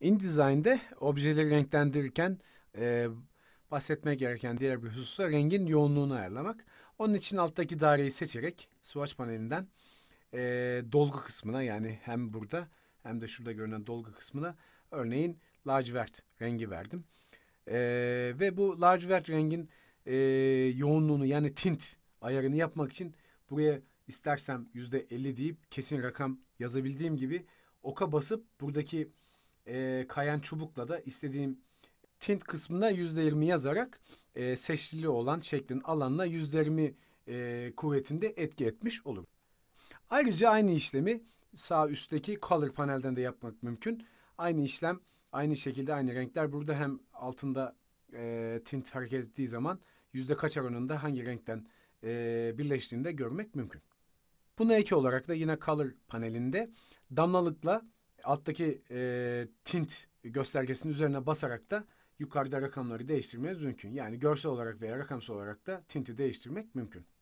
InDesign'de objeleri renklendirirken e, bahsetme gereken diğer bir hususa rengin yoğunluğunu ayarlamak. Onun için alttaki daireyi seçerek swatch panelinden e, dolgu kısmına yani hem burada hem de şurada görünen dolgu kısmına örneğin lacivert rengi verdim. E, ve bu lacivert rengin e, yoğunluğunu yani tint ayarını yapmak için buraya istersem yüzde elli deyip kesin rakam yazabildiğim gibi oka basıp buradaki e, kayan çubukla da istediğim tint kısmına yüzde yirmi yazarak e, seçili olan şeklin alanına yüzde yirmi e, kuvvetinde etki etmiş olur. Ayrıca aynı işlemi sağ üstteki color panelden de yapmak mümkün. Aynı işlem aynı şekilde aynı renkler burada hem altında e, tint hareket ettiği zaman yüzde kaç aranında hangi renkten e, birleştiğini de görmek mümkün. Buna ek olarak da yine color panelinde damlalıkla alttaki e, tint göstergesinin üzerine basarak da yukarıda rakamları değiştirmeniz mümkün. Yani görsel olarak veya rakamsal olarak da tinti değiştirmek mümkün.